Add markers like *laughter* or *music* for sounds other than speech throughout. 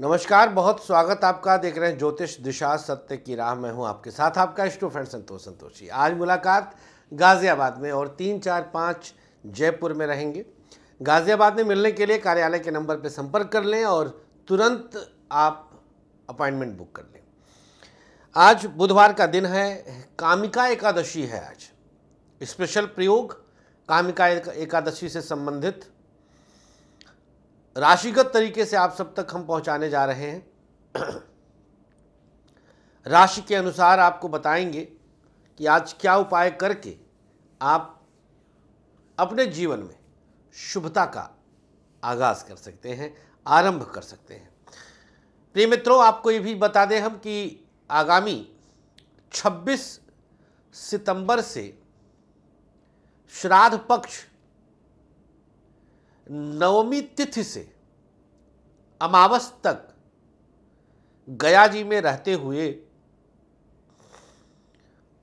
नमस्कार बहुत स्वागत आपका देख रहे हैं ज्योतिष दिशा सत्य की राह मैं हूं आपके साथ आपका स्टू फ्रेंड संतोष संतोषी आज मुलाकात गाज़ियाबाद में और तीन चार पाँच जयपुर में रहेंगे गाज़ियाबाद में मिलने के लिए कार्यालय के नंबर पर संपर्क कर लें और तुरंत आप अपॉइंटमेंट बुक कर लें आज बुधवार का दिन है कामिका एकादशी है आज स्पेशल प्रयोग कामिका एकादशी से संबंधित राशिगत तरीके से आप सब तक हम पहुंचाने जा रहे हैं *clears throat* राशि के अनुसार आपको बताएंगे कि आज क्या उपाय करके आप अपने जीवन में शुभता का आगाज़ कर सकते हैं आरंभ कर सकते हैं प्रिय मित्रों आपको ये भी बता दें हम कि आगामी 26 सितंबर से श्राद्ध पक्ष नवमी तिथि से अमावस तक गया जी में रहते हुए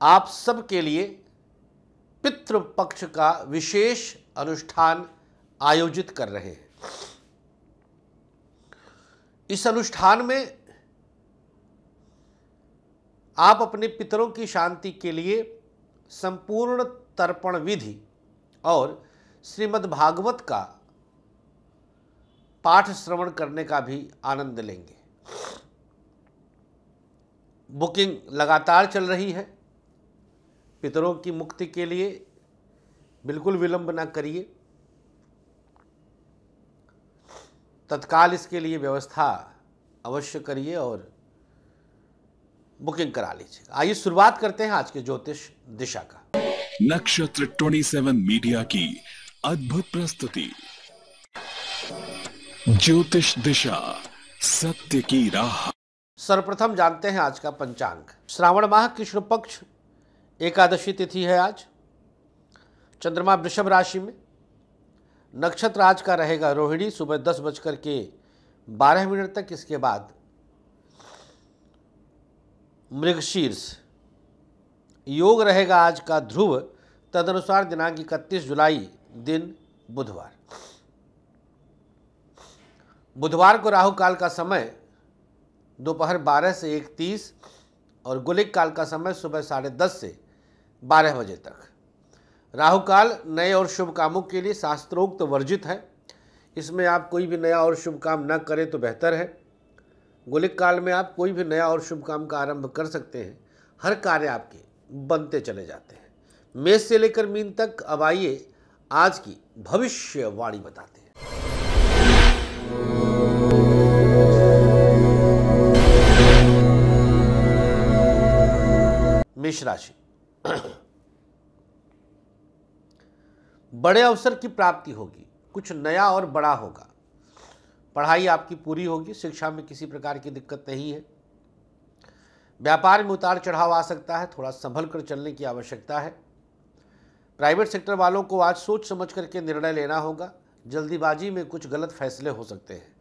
आप सबके लिए पितृपक्ष का विशेष अनुष्ठान आयोजित कर रहे हैं इस अनुष्ठान में आप अपने पितरों की शांति के लिए संपूर्ण तर्पण विधि और भागवत का पाठ श्रवण करने का भी आनंद लेंगे बुकिंग लगातार चल रही है पितरों की मुक्ति के लिए बिल्कुल विलंब ना करिए तत्काल इसके लिए व्यवस्था अवश्य करिए और बुकिंग करा लीजिए आइए शुरुआत करते हैं आज के ज्योतिष दिशा का नक्षत्र 27 मीडिया की अद्भुत प्रस्तुति ज्योतिष दिशा सत्य की राह सर्वप्रथम जानते हैं आज का पंचांग श्रावण माह कृष्ण पक्ष एकादशी तिथि है आज चंद्रमा वृषभ राशि में नक्षत्र आज का रहेगा रोहिणी सुबह दस बजकर के बारह मिनट तक इसके बाद मृगशीर्ष योग रहेगा आज का ध्रुव तदनुसार दिनांक इकतीस जुलाई दिन बुधवार बुधवार को राहु काल का समय दोपहर 12 से 1:30 और गुलिक काल का समय सुबह साढ़े दस से 12 बजे तक राहु काल नए और शुभ कामों के लिए शास्त्रोक्त तो वर्जित है इसमें आप कोई भी नया और शुभ काम न करें तो बेहतर है गोलिक काल में आप कोई भी नया और शुभ काम का आरंभ कर सकते हैं हर कार्य आपके बनते चले जाते हैं मेष से लेकर मीन तक अब आइए आज की भविष्यवाणी बताते मेष राशि बड़े अवसर की प्राप्ति होगी कुछ नया और बड़ा होगा पढ़ाई आपकी पूरी होगी शिक्षा में किसी प्रकार की दिक्कत नहीं है व्यापार में उतार चढ़ाव आ सकता है थोड़ा संभल कर चलने की आवश्यकता है प्राइवेट सेक्टर वालों को आज सोच समझ करके निर्णय लेना होगा जल्दीबाजी में कुछ गलत फैसले हो सकते हैं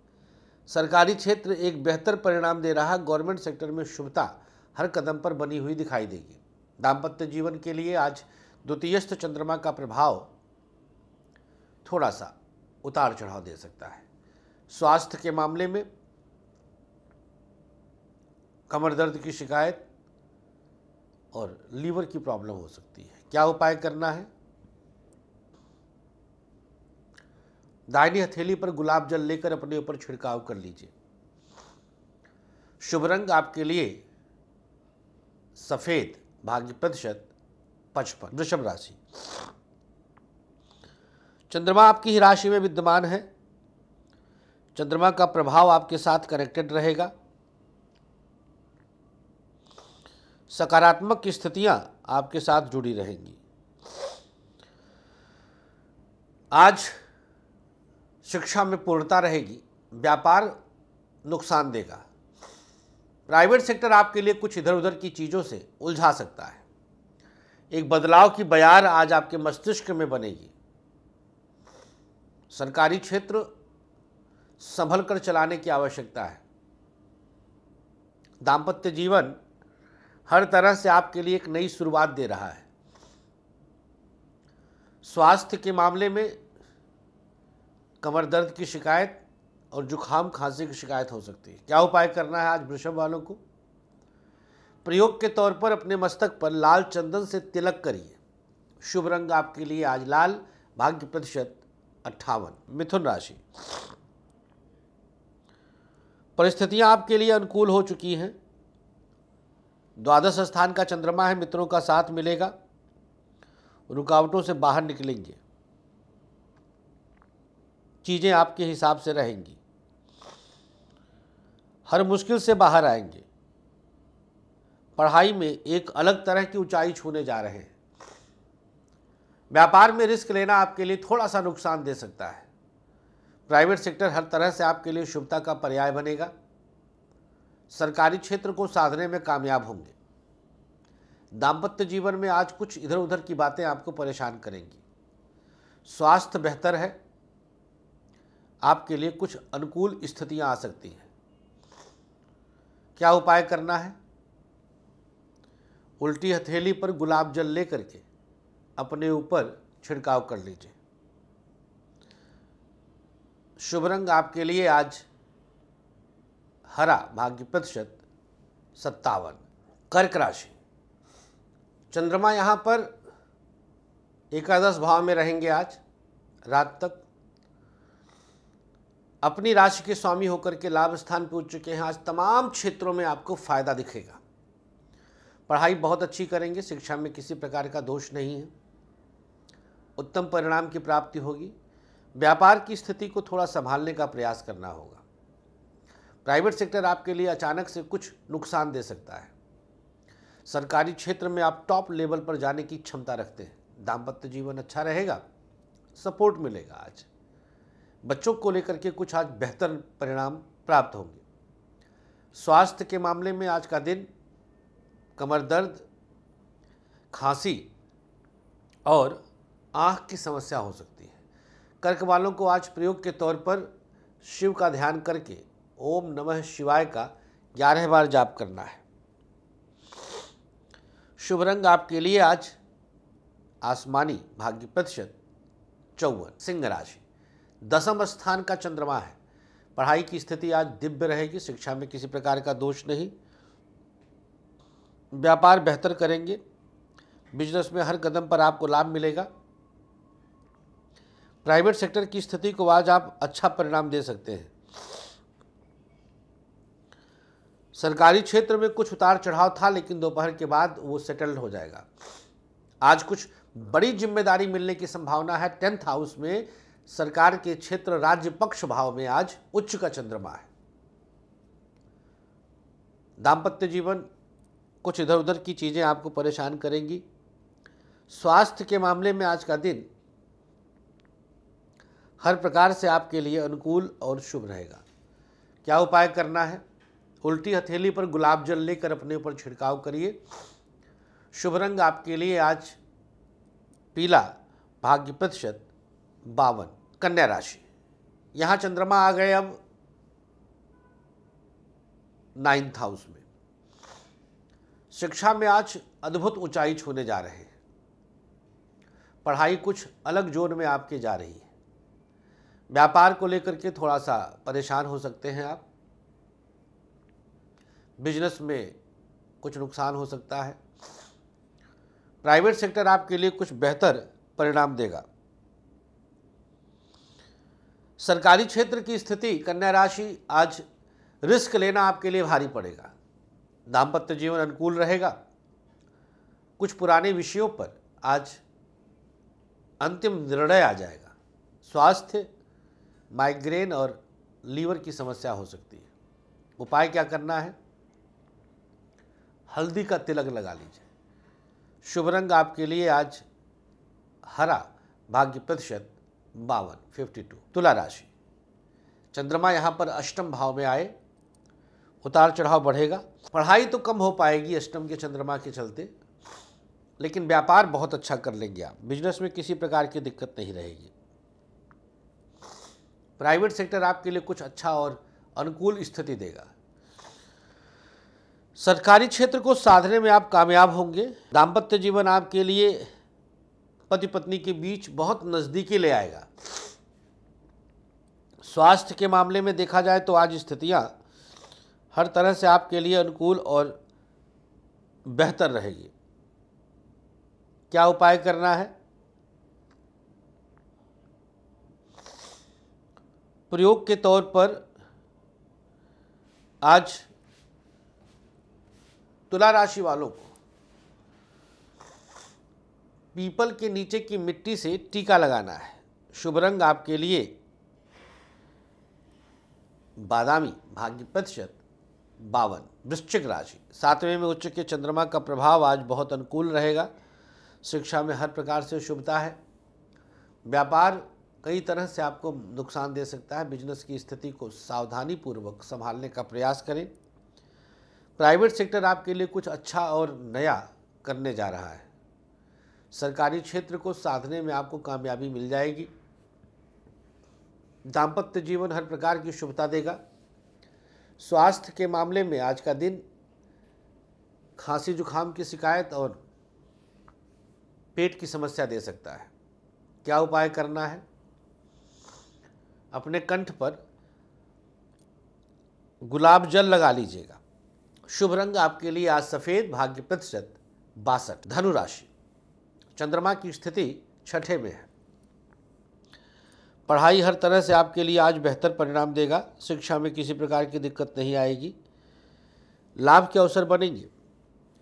सरकारी क्षेत्र एक बेहतर परिणाम दे रहा गवर्नमेंट सेक्टर में शुभता हर कदम पर बनी हुई दिखाई देगी दाम्पत्य जीवन के लिए आज द्वितीयस्थ चंद्रमा का प्रभाव थोड़ा सा उतार चढ़ाव दे सकता है स्वास्थ्य के मामले में कमर दर्द की शिकायत और लीवर की प्रॉब्लम हो सकती है क्या उपाय करना है दाहिनी हथेली पर गुलाब जल लेकर अपने ऊपर छिड़काव कर लीजिए शुभ रंग आपके लिए सफ़ेद भाग्य प्रतिशत पचपन वृषभ राशि चंद्रमा आपकी ही राशि में विद्यमान है चंद्रमा का प्रभाव आपके साथ कनेक्टेड रहेगा सकारात्मक स्थितियां आपके साथ जुड़ी रहेंगी आज शिक्षा में पूर्णता रहेगी व्यापार नुकसान देगा प्राइवेट सेक्टर आपके लिए कुछ इधर उधर की चीज़ों से उलझा सकता है एक बदलाव की बयार आज आपके मस्तिष्क में बनेगी सरकारी क्षेत्र संभल कर चलाने की आवश्यकता है दाम्पत्य जीवन हर तरह से आपके लिए एक नई शुरुआत दे रहा है स्वास्थ्य के मामले में कमर दर्द की शिकायत और जुखाम खांसी की शिकायत हो सकती है क्या उपाय करना है आज वृषभ वालों को प्रयोग के तौर पर अपने मस्तक पर लाल चंदन से तिलक करिए शुभ रंग आपके लिए आज लाल भाग्य प्रतिशत अट्ठावन मिथुन राशि परिस्थितियां आपके लिए अनुकूल हो चुकी हैं द्वादश स्थान का चंद्रमा है मित्रों का साथ मिलेगा रुकावटों से बाहर निकलेंगे चीज़ें आपके हिसाब से रहेंगी हर मुश्किल से बाहर आएंगे पढ़ाई में एक अलग तरह की ऊंचाई छूने जा रहे हैं व्यापार में रिस्क लेना आपके लिए थोड़ा सा नुकसान दे सकता है प्राइवेट सेक्टर हर तरह से आपके लिए शुभता का पर्याय बनेगा सरकारी क्षेत्र को साधने में कामयाब होंगे दाम्पत्य जीवन में आज कुछ इधर उधर की बातें आपको परेशान करेंगी स्वास्थ्य बेहतर है आपके लिए कुछ अनुकूल स्थितियां आ सकती हैं क्या उपाय करना है उल्टी हथेली पर गुलाब जल लेकर के अपने ऊपर छिड़काव कर लीजिए शुभ रंग आपके लिए आज हरा भाग्य प्रतिशत सत्तावन कर्क राशि चंद्रमा यहाँ पर एकादश भाव में रहेंगे आज रात तक अपनी राशि के स्वामी होकर के लाभ स्थान पूछ चुके हैं आज तमाम क्षेत्रों में आपको फायदा दिखेगा पढ़ाई बहुत अच्छी करेंगे शिक्षा में किसी प्रकार का दोष नहीं है उत्तम परिणाम की प्राप्ति होगी व्यापार की स्थिति को थोड़ा संभालने का प्रयास करना होगा प्राइवेट सेक्टर आपके लिए अचानक से कुछ नुकसान दे सकता है सरकारी क्षेत्र में आप टॉप लेवल पर जाने की क्षमता रखते हैं दाम्पत्य जीवन अच्छा रहेगा सपोर्ट मिलेगा आज बच्चों को लेकर के कुछ आज बेहतर परिणाम प्राप्त होंगे स्वास्थ्य के मामले में आज का दिन कमर दर्द खांसी और आँख की समस्या हो सकती है कर्क वालों को आज प्रयोग के तौर पर शिव का ध्यान करके ओम नमः शिवाय का ग्यारह बार जाप करना है शुभ रंग आपके लिए आज आसमानी भाग्य प्रतिशत चौवन सिंह राशि दसम स्थान का चंद्रमा है पढ़ाई की स्थिति आज दिव्य रहेगी शिक्षा में किसी प्रकार का दोष नहीं व्यापार बेहतर करेंगे बिजनेस में हर कदम पर आपको लाभ मिलेगा प्राइवेट सेक्टर की स्थिति को आज आप अच्छा परिणाम दे सकते हैं सरकारी क्षेत्र में कुछ उतार चढ़ाव था लेकिन दोपहर के बाद वो सेटल्ड हो जाएगा आज कुछ बड़ी जिम्मेदारी मिलने की संभावना है टेंथ हाउस में सरकार के क्षेत्र राज्य पक्ष भाव में आज उच्च का चंद्रमा है दाम्पत्य जीवन कुछ इधर उधर की चीज़ें आपको परेशान करेंगी स्वास्थ्य के मामले में आज का दिन हर प्रकार से आपके लिए अनुकूल और शुभ रहेगा क्या उपाय करना है उल्टी हथेली पर गुलाब जल लेकर अपने ऊपर छिड़काव करिए शुभ रंग आपके लिए आज पीला भाग्य प्रतिशत बावन कन्या राशि यहां चंद्रमा आ गए अब नाइन्थ हाउस में शिक्षा में आज अद्भुत ऊंचाई छूने जा रहे हैं पढ़ाई कुछ अलग जोन में आपके जा रही है व्यापार को लेकर के थोड़ा सा परेशान हो सकते हैं आप बिजनेस में कुछ नुकसान हो सकता है प्राइवेट सेक्टर आपके लिए कुछ बेहतर परिणाम देगा सरकारी क्षेत्र की स्थिति कन्या राशि आज रिस्क लेना आपके लिए भारी पड़ेगा दाम्पत्य जीवन अनुकूल रहेगा कुछ पुराने विषयों पर आज अंतिम निर्णय आ जाएगा स्वास्थ्य माइग्रेन और लीवर की समस्या हो सकती है उपाय क्या करना है हल्दी का तिलक लगा लीजिए शुभ रंग आपके लिए आज हरा भाग्य प्रतिशत बावन फिफ्टी टू तुला राशि चंद्रमा यहाँ पर अष्टम भाव में आए उतार चढ़ाव बढ़ेगा पढ़ाई तो कम हो पाएगी अष्टम के चंद्रमा के चलते लेकिन व्यापार बहुत अच्छा कर लेंगे आप बिजनेस में किसी प्रकार की दिक्कत नहीं रहेगी प्राइवेट सेक्टर आपके लिए कुछ अच्छा और अनुकूल स्थिति देगा सरकारी क्षेत्र को साधने में आप कामयाब होंगे दाम्पत्य जीवन आपके लिए पति पत्नी के बीच बहुत नज़दीकी ले आएगा स्वास्थ्य के मामले में देखा जाए तो आज स्थितियां हर तरह से आपके लिए अनुकूल और बेहतर रहेगी क्या उपाय करना है प्रयोग के तौर पर आज तुला राशि वालों को पीपल के नीचे की मिट्टी से टीका लगाना है शुभ रंग आपके लिए बादामी भाग्य प्रतिशत बावन वृश्चिक राशि सातवें में उच्च के चंद्रमा का प्रभाव आज बहुत अनुकूल रहेगा शिक्षा में हर प्रकार से शुभता है व्यापार कई तरह से आपको नुकसान दे सकता है बिजनेस की स्थिति को सावधानी पूर्वक संभालने का प्रयास करें प्राइवेट सेक्टर आपके लिए कुछ अच्छा और नया करने जा रहा है सरकारी क्षेत्र को साधने में आपको कामयाबी मिल जाएगी दाम्पत्य जीवन हर प्रकार की शुभता देगा स्वास्थ्य के मामले में आज का दिन खांसी जुखाम की शिकायत और पेट की समस्या दे सकता है क्या उपाय करना है अपने कंठ पर गुलाब जल लगा लीजिएगा शुभ रंग आपके लिए आज सफ़ेद भाग्य प्रतिशत बासठ धनुराशि चंद्रमा की स्थिति छठे में है पढ़ाई हर तरह से आपके लिए आज बेहतर परिणाम देगा शिक्षा में किसी प्रकार की दिक्कत नहीं आएगी लाभ के अवसर बनेंगे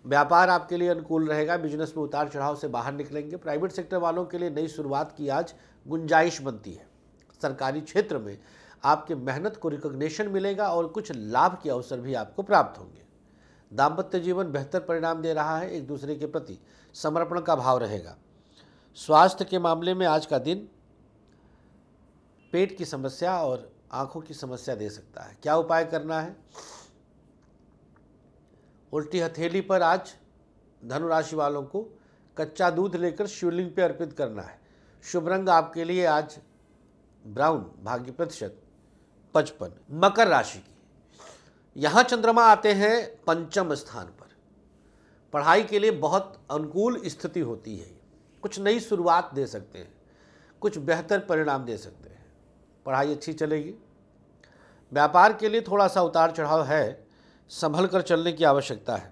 व्यापार आपके लिए अनुकूल रहेगा बिजनेस में उतार चढ़ाव से बाहर निकलेंगे प्राइवेट सेक्टर वालों के लिए नई शुरुआत की आज गुंजाइश बनती है सरकारी क्षेत्र में आपके मेहनत को रिकॉग्निशन मिलेगा और कुछ लाभ के अवसर भी आपको प्राप्त होंगे दाम्पत्य जीवन बेहतर परिणाम दे रहा है एक दूसरे के प्रति समर्पण का भाव रहेगा स्वास्थ्य के मामले में आज का दिन पेट की समस्या और आंखों की समस्या दे सकता है क्या उपाय करना है उल्टी हथेली पर आज धनुराशि वालों को कच्चा दूध लेकर शिवलिंग पर अर्पित करना है शुभ रंग आपके लिए आज ब्राउन भाग्य प्रतिशत पचपन मकर राशि की यहाँ चंद्रमा आते हैं पंचम स्थान पर पढ़ाई के लिए बहुत अनुकूल स्थिति होती है कुछ नई शुरुआत दे सकते हैं कुछ बेहतर परिणाम दे सकते हैं पढ़ाई अच्छी चलेगी व्यापार के लिए थोड़ा सा उतार चढ़ाव है संभल कर चलने की आवश्यकता है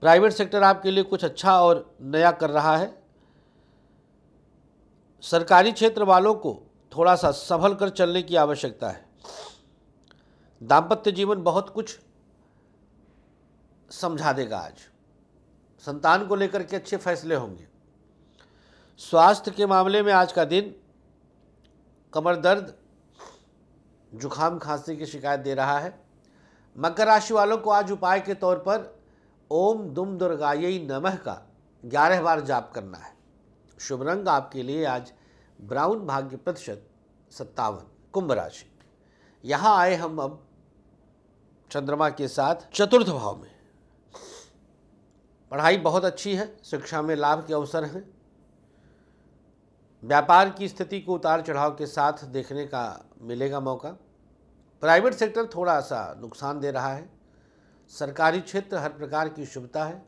प्राइवेट सेक्टर आपके लिए कुछ अच्छा और नया कर रहा है सरकारी क्षेत्र वालों को थोड़ा सा संभल कर चलने की आवश्यकता है दाम्पत्य जीवन बहुत कुछ समझा देगा आज संतान को लेकर के अच्छे फैसले होंगे स्वास्थ्य के मामले में आज का दिन कमर दर्द जुखाम खांसी की शिकायत दे रहा है मकर राशि वालों को आज उपाय के तौर पर ओम दुम दुर्गायी नमः का ग्यारह बार जाप करना है शुभ रंग आपके लिए आज ब्राउन भाग्य प्रतिशत सत्तावन कुंभ राशि यहाँ आए हम अब चंद्रमा के साथ चतुर्थ भाव में पढ़ाई बहुत अच्छी है शिक्षा में लाभ के अवसर हैं व्यापार की स्थिति को उतार चढ़ाव के साथ देखने का मिलेगा मौका प्राइवेट सेक्टर थोड़ा सा नुकसान दे रहा है सरकारी क्षेत्र हर प्रकार की शुभता है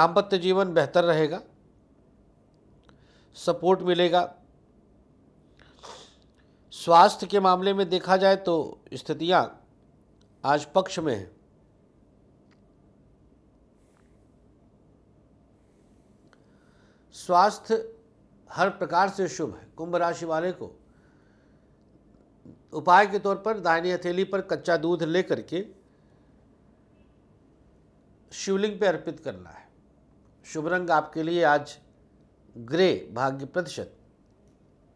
दाम्पत्य जीवन बेहतर रहेगा सपोर्ट मिलेगा स्वास्थ्य के मामले में देखा जाए तो स्थितियाँ आज पक्ष में हैं स्वास्थ्य हर प्रकार से शुभ है कुंभ राशि वाले को उपाय के तौर पर दाहिनी हथेली पर कच्चा दूध लेकर के शिवलिंग पर अर्पित करना है शुभ रंग आपके लिए आज ग्रे भाग्य प्रतिशत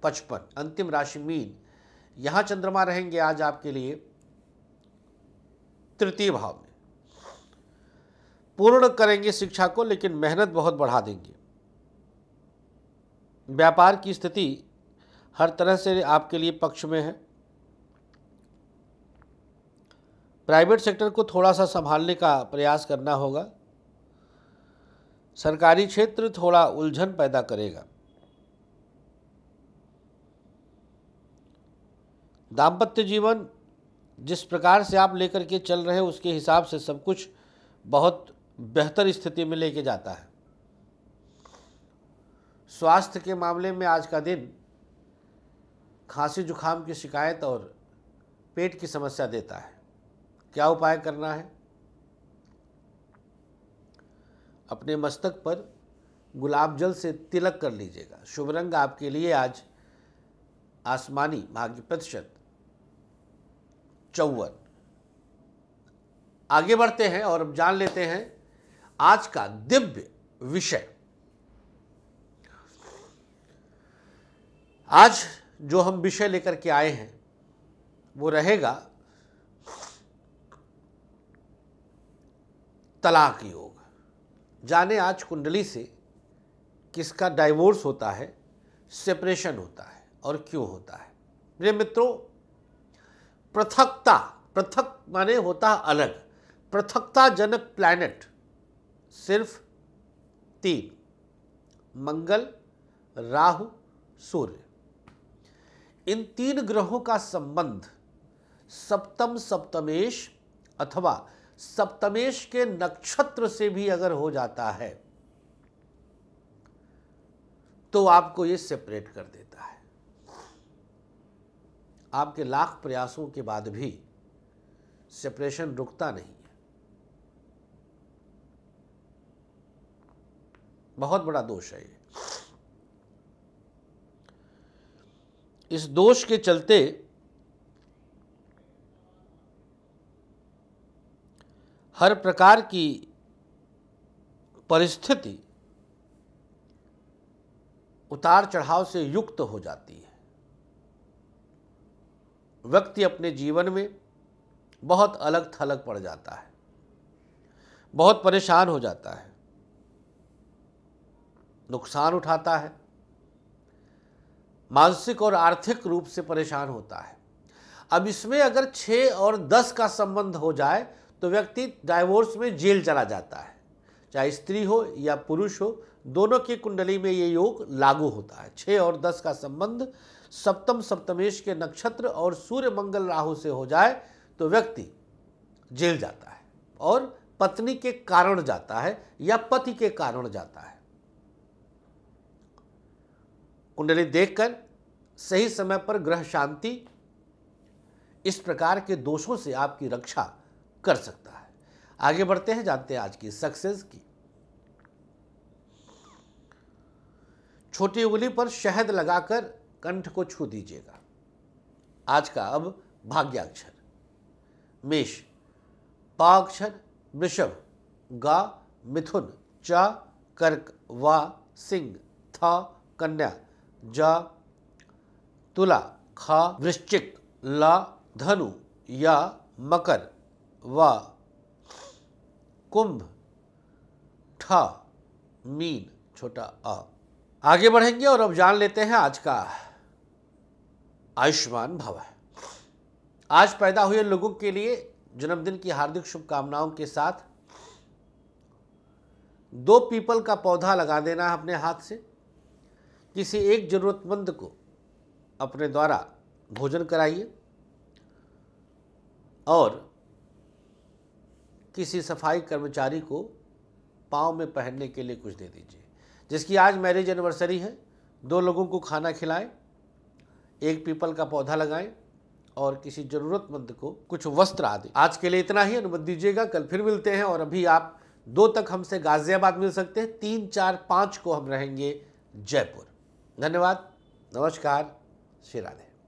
पचपन अंतिम राशि मीन यहाँ चंद्रमा रहेंगे आज आपके लिए तृतीय भाव में पूर्ण करेंगे शिक्षा को लेकिन मेहनत बहुत बढ़ा देंगे व्यापार की स्थिति हर तरह से आपके लिए पक्ष में है प्राइवेट सेक्टर को थोड़ा सा संभालने का प्रयास करना होगा सरकारी क्षेत्र थोड़ा उलझन पैदा करेगा दाम्पत्य जीवन जिस प्रकार से आप लेकर के चल रहे हैं उसके हिसाब से सब कुछ बहुत बेहतर स्थिति में लेके जाता है स्वास्थ्य के मामले में आज का दिन खांसी जुखाम की शिकायत और पेट की समस्या देता है क्या उपाय करना है अपने मस्तक पर गुलाब जल से तिलक कर लीजिएगा शुभ रंग आपके लिए आज आसमानी भाग्य प्रतिशत चौवन आगे बढ़ते हैं और अब जान लेते हैं आज का दिव्य विषय आज जो हम विषय लेकर के आए हैं वो रहेगा तलाक योग जाने आज कुंडली से किसका डाइवोर्स होता है सेपरेशन होता है और क्यों होता है मेरे मित्रों पृथकता पृथक माने होता है अलग पृथकता जनक प्लैनेट सिर्फ तीन मंगल राहु सूर्य इन तीन ग्रहों का संबंध सप्तम सप्तमेश अथवा सप्तमेश के नक्षत्र से भी अगर हो जाता है तो आपको ये सेपरेट कर देता है आपके लाख प्रयासों के बाद भी सेपरेशन रुकता नहीं है बहुत बड़ा दोष है ये इस दोष के चलते हर प्रकार की परिस्थिति उतार चढ़ाव से युक्त हो जाती है व्यक्ति अपने जीवन में बहुत अलग थलग पड़ जाता है बहुत परेशान हो जाता है नुकसान उठाता है मानसिक और आर्थिक रूप से परेशान होता है अब इसमें अगर छः और दस का संबंध हो जाए तो व्यक्ति डाइवोर्स में जेल चला जाता है चाहे स्त्री हो या पुरुष हो दोनों की कुंडली में ये योग लागू होता है छः और दस का संबंध सप्तम सप्तमेश के नक्षत्र और सूर्य मंगल राहु से हो जाए तो व्यक्ति जेल जाता है और पत्नी के कारण जाता है या पति के कारण जाता है कुंडली देखकर सही समय पर ग्रह शांति इस प्रकार के दोषों से आपकी रक्षा कर सकता है आगे बढ़ते हैं जानते हैं आज की सक्सेस की छोटी उंगली पर शहद लगाकर कंठ को छू दीजिएगा आज का अब भाग्याक्षर मेष पाक्षर वृषभ गा मिथुन च कर्क वा सिंह थ कन्या ज तुला खा वृश्चिक ल धनु या मकर व कुंभ ठ मीन छोटा अ आगे बढ़ेंगे और अब जान लेते हैं आज का आयुष्मान भव आज पैदा हुए लोगों के लिए जन्मदिन की हार्दिक शुभकामनाओं के साथ दो पीपल का पौधा लगा देना है अपने हाथ से किसी एक ज़रूरतमंद को अपने द्वारा भोजन कराइए और किसी सफाई कर्मचारी को पाँव में पहनने के लिए कुछ दे दीजिए जिसकी आज मैरिज एनिवर्सरी है दो लोगों को खाना खिलाएं एक पीपल का पौधा लगाएं और किसी ज़रूरतमंद को कुछ वस्त्र आदि आज के लिए इतना ही अनुमति दीजिएगा कल फिर मिलते हैं और अभी आप दो तक हमसे गाजियाबाद मिल सकते हैं तीन चार पाँच को हम रहेंगे जयपुर धन्यवाद नमस्कार श्री राधे